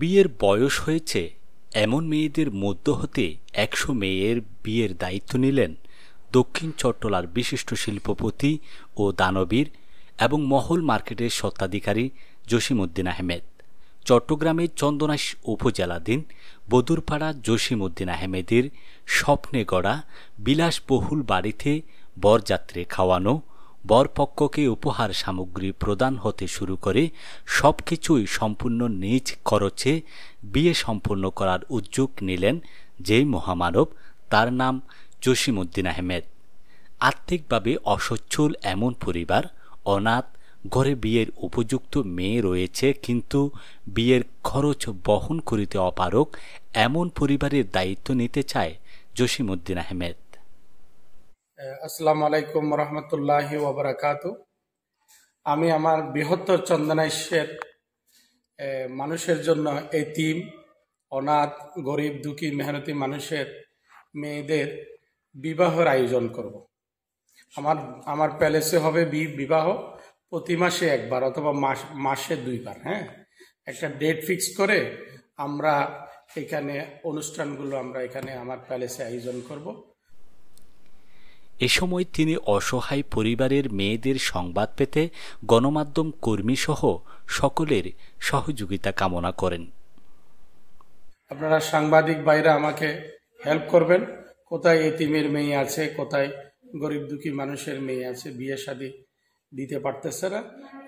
বিয়ের বয়স হয়েছে এমন মেয়েদের মধ্য হতে একশো মেয়ের বিয়ের দায়িত্ব নিলেন দক্ষিণ চট্টলার বিশিষ্ট শিল্পপতি ও দানবীর এবং মহল মার্কেটের স্বত্বাধিকারী জসিমউদ্দিন আহমেদ চট্টগ্রামের চন্দনাস উপজেলাধীন বদুরপাড়া জসিমউদ্দিন আহমেদের স্বপ্নে গড়া বিলাসবহুল বাড়িতে বরযাত্রে খাওয়ানো বরপক্ষকে উপহার সামগ্রী প্রদান হতে শুরু করে সব কিছুই সম্পূর্ণ নিজ খরচে বিয়ে সম্পূর্ণ করার উদ্যোগ নিলেন যেই মহামানব তার নাম জসিমুদ্দিন আহমেদ আর্থিকভাবে অসচ্ছল এমন পরিবার অনাথ ঘরে বিয়ের উপযুক্ত মেয়ে রয়েছে কিন্তু বিয়ের খরচ বহন করিতে অপারক এমন পরিবারের দায়িত্ব নিতে চায় জসিমুদ্দিন আহমেদ আসসালামু আলাইকুম রহমতুল্লাহি ওবরাকাত আমি আমার বৃহত্তর চন্দনাইশের মানুষের জন্য এই টিম অনাথ গরিব দুঃখী মেহনতি মানুষের মেয়েদের বিবাহের আয়োজন করব। আমার আমার প্যালেসে হবে বিবাহ প্রতি মাসে একবার অথবা মাস মাসে দুইবার হ্যাঁ একটা ডেট ফিক্স করে আমরা এখানে অনুষ্ঠানগুলো আমরা এখানে আমার প্যালেসে আয়োজন করব। এ সময় তিনি অসহায় পরিবারের মেয়েদের সংবাদ পেতে গণমাধ্যম কর্মীসহ সকলের সহযোগিতা কামনা করেন আপনারা সাংবাদিক ভাইরা আমাকে হেল্প করবেন কোথায় এতিমের মেয়ে আছে কোথায় গরিব দুঃখী মানুষের মেয়ে আছে বিয়ে শাদি দিতে পারতেছে না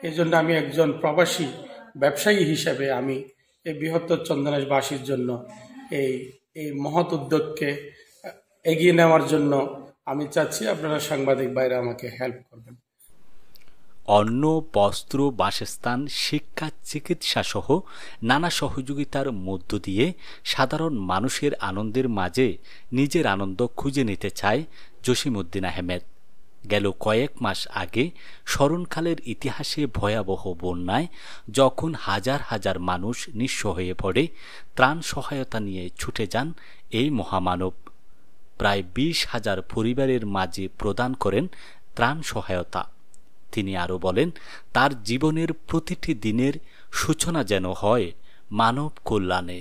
এই জন্য আমি একজন প্রবাসী ব্যবসায়ী হিসেবে আমি এই বৃহত্তর চন্দনেশবাসীর জন্য এই এই মহৎ উদ্যোগকে এগিয়ে নেওয়ার জন্য আমি চাচ্ছি আপনারা সাংবাদিক বাইরে আমাকে হেল্প করবেন অন্ন বস্ত্র বাসস্থান শিক্ষা চিকিৎসা সহ নানা সহযোগিতার মধ্য দিয়ে সাধারণ মানুষের আনন্দের মাঝে নিজের আনন্দ খুঁজে নিতে চায় জসিমউদ্দিন আহমেদ গেল কয়েক মাস আগে স্মরণকালের ইতিহাসে ভয়াবহ বন্যায় যখন হাজার হাজার মানুষ নিঃস্ব হয়ে পড়ে ত্রাণ সহায়তা নিয়ে ছুটে যান এই মহামানব প্রায় বিশ হাজার পরিবারের মাঝে প্রদান করেন ত্রাণ সহায়তা তিনি আরও বলেন তার জীবনের প্রতিটি দিনের সূচনা যেন হয় মানব কল্যাণে